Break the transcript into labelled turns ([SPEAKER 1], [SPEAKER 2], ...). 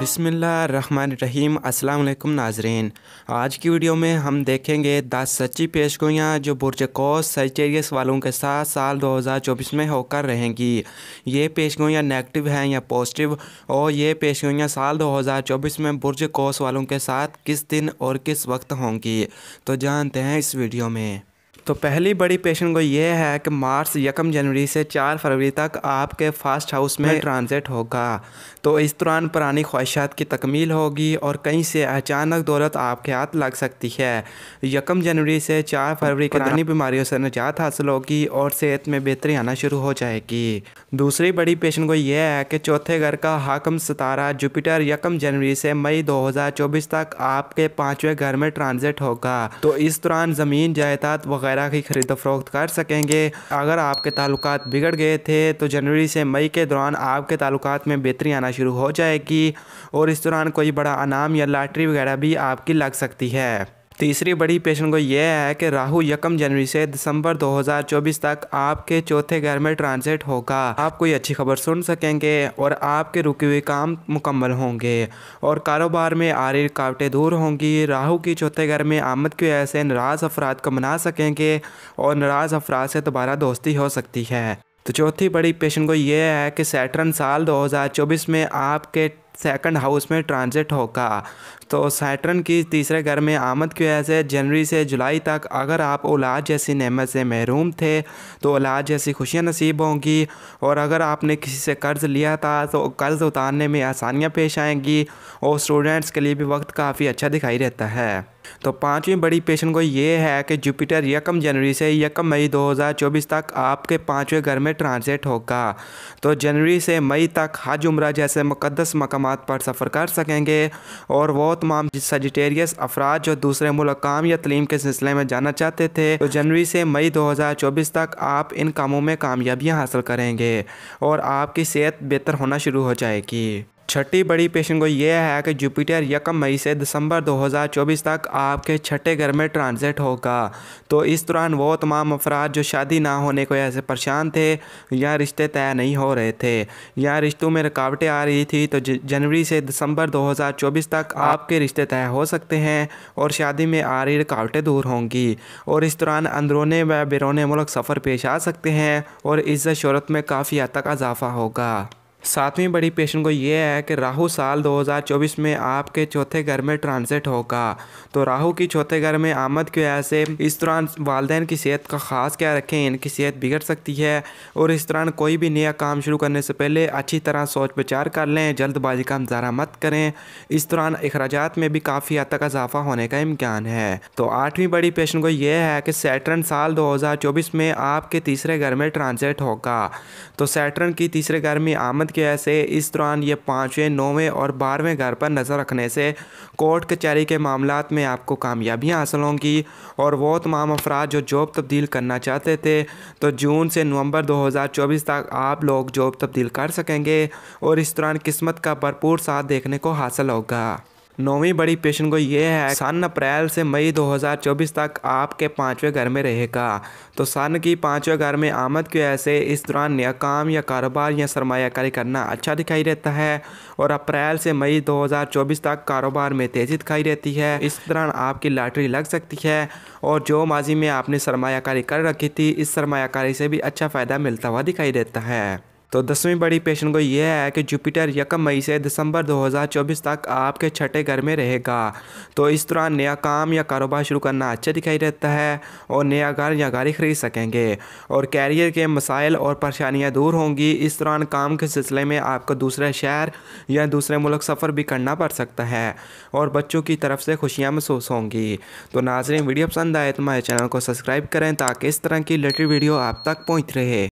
[SPEAKER 1] रहीम अल्लाम नाजरीन आज की वीडियो में हम देखेंगे दस सच्ची पेशगोइयाँ जो कोस सजटेरियस वालों के साथ साल 2024 में होकर रहेंगी ये पेशगोइयाँ नेगेटिव हैं या पॉजिटिव और ये पेशगोइयाँ साल 2024 में कोस वालों के साथ किस दिन और किस वक्त होंगी तो जानते हैं इस वीडियो में तो पहली बड़ी पेशन को यह है कि मार्च यकम जनवरी से चार फरवरी तक आपके फास्ट हाउस में ट्रांजिट होगा तो इस दौरान पुरानी ख्वाहिशात की तकमील होगी और कहीं से अचानक दौलत आपके हाथ लग सकती है यकम जनवरी से चार फरवरी के पुरानी बीमारियों से निजात हासिल होगी और सेहत में बेहतरी आना शुरू हो जाएगी दूसरी बड़ी पेशन को यह है कि चौथे घर का हाकम सितारा जुपिटर यकम जनवरी से मई 2024 तक आपके पाँचवें घर में ट्रांजिट होगा तो इस दौरान ज़मीन जायदाद वगैरह वगैरह की खरीद फरोख्त कर सकेंगे अगर आपके ताल्लुक बिगड़ गए थे तो जनवरी से मई के दौरान आपके ताल्लुक में बेहतरी आना शुरू हो जाएगी और इस दौरान कोई बड़ा अनाम या लाटरी वगैरह भी आपकी लग सकती है तीसरी बड़ी पेशन को यह है कि राहु यकम जनवरी से दिसंबर 2024 तक आपके चौथे घर में ट्रांजिट होगा आप कोई अच्छी खबर सुन सकेंगे और आपके रुके हुए काम मुकम्मल होंगे और कारोबार में आ रही रुकावटें दूर होंगी राहु की चौथे घर में आमद की वजह से नाराज़ अफराद को मना सकेंगे और नाराज़ अफराद से दोबारा दोस्ती हो सकती है तो चौथी बड़ी पेशन को यह है कि सैटरन साल 2024 में आपके सेकंड हाउस में ट्रांजिट होगा तो सैटर्न की तीसरे घर में आमद की वजह से जनवरी से जुलाई तक अगर आप औलाद जैसी नहमत से महरूम थे तो औलाद जैसी खुशियाँ नसीब होंगी और अगर आपने किसी से कर्ज़ लिया था तो कर्ज़ उतारने में आसानियाँ पेश आएंगी और स्टूडेंट्स के लिए भी वक्त काफ़ी अच्छा दिखाई देता है तो पांचवी बड़ी पेशन को ये है कि जुपिटर यकम जनवरी से यकम मई 2024 तक आपके पाँचवें घर में ट्रांसिट होगा तो जनवरी से मई तक हज उम्र जैसे मुकदस मकाम पर सफ़र कर सकेंगे और वह तमाम सजिटेरियस अफराद जो दूसरे मुलाकाम काम या तलीम के सिलसिले में जाना चाहते थे तो जनवरी से मई 2024 तक आप इन कामों में कामयाबियाँ हासिल करेंगे और आपकी सेहत बेहतर होना शुरू हो जाएगी छठी बड़ी पेशन को यह है कि जुपिटर यकम मई से दिसंबर 2024 तक आपके छठे घर में ट्रांजिट होगा तो इस दौरान वो तमाम अफराद जो शादी ना होने को ऐसे परेशान थे या रिश्ते तय नहीं हो रहे थे या रिश्तों में रुकावटें आ रही थी तो जनवरी से दिसंबर 2024 तक आपके रिश्ते तय हो सकते हैं और शादी में आ रही रुकावटें दूर होंगी और इस दौरान अंदरूने व बैरून मुल्क सफ़र पेश आ सकते हैं और इज्जत शहरत में काफ़ी हद तक इजाफा होगा सातवीं बड़ी पेशन को ये है कि राहु साल 2024 में आपके चौथे घर में ट्रांसिट होगा तो राहु की चौथे घर में आमद की वजह से इस दौरान वालदे की सेहत का खास क्या रखें इनकी सेहत बिगड़ सकती है और इस दौरान कोई भी नया काम शुरू करने से पहले अच्छी तरह सोच विचार कर लें जल्दबाजी का मुजाहरा मत करें इस दौरान अखराज में भी काफ़ी हद तक इजाफा होने का इम्कान है तो आठवीं बड़ी पेशन को यह है कि सैटरन साल दो में आपके तीसरे घर में ट्रांसिट होगा तो सैटरन की तीसरे घर में आमद के ऐसे इस दौरान ये पाँचवें नौवें और बारहवें घर पर नज़र रखने से कोर्ट कचहरी के मामला में आपको कामयाबियाँ हासिल होंगी और वह तमाम अफराद जो जॉब तब्दील करना चाहते थे तो जून से नवंबर 2024 तक आप लोग जॉब तब्दील कर सकेंगे और इस दौरान किस्मत का भरपूर साथ देखने को हासिल होगा नौवीं बड़ी पेशन को यह है सन अप्रैल से मई 2024 तक आपके पाँचवें घर में रहेगा तो सन की पाँचवें घर में आमद की वजह से इस दौरान नया काम या कारोबार या सरमाकारी करना अच्छा दिखाई देता है और अप्रैल से मई 2024 तक कारोबार में तेज़ी दिखाई देती है इस दौरान आपकी लॉटरी लग सकती है और जो माजी में आपने सरमाकारी कर रखी थी इस सरमाकारी से भी अच्छा फ़ायदा मिलता हुआ दिखाई देता है तो दसवीं बड़ी पेशन को यह है कि जुपिटर यकम मई से दिसंबर 2024 तक आपके छठे घर में रहेगा तो इस दौरान नया काम या कारोबार शुरू करना अच्छा दिखाई देता है और नया घर या गाड़ी खरीद सकेंगे और कैरियर के मसाइल और परेशानियां दूर होंगी इस दौरान काम के सिलसिले में आपको दूसरे शहर या दूसरे मुल्क सफ़र भी करना पड़ सकता है और बच्चों की तरफ से खुशियाँ महसूस होंगी तो नाजरें वीडियो पसंद आए तो हमारे चैनल को सब्सक्राइब करें ताकि इस तरह की लेटेड वीडियो आप तक पहुँच रहे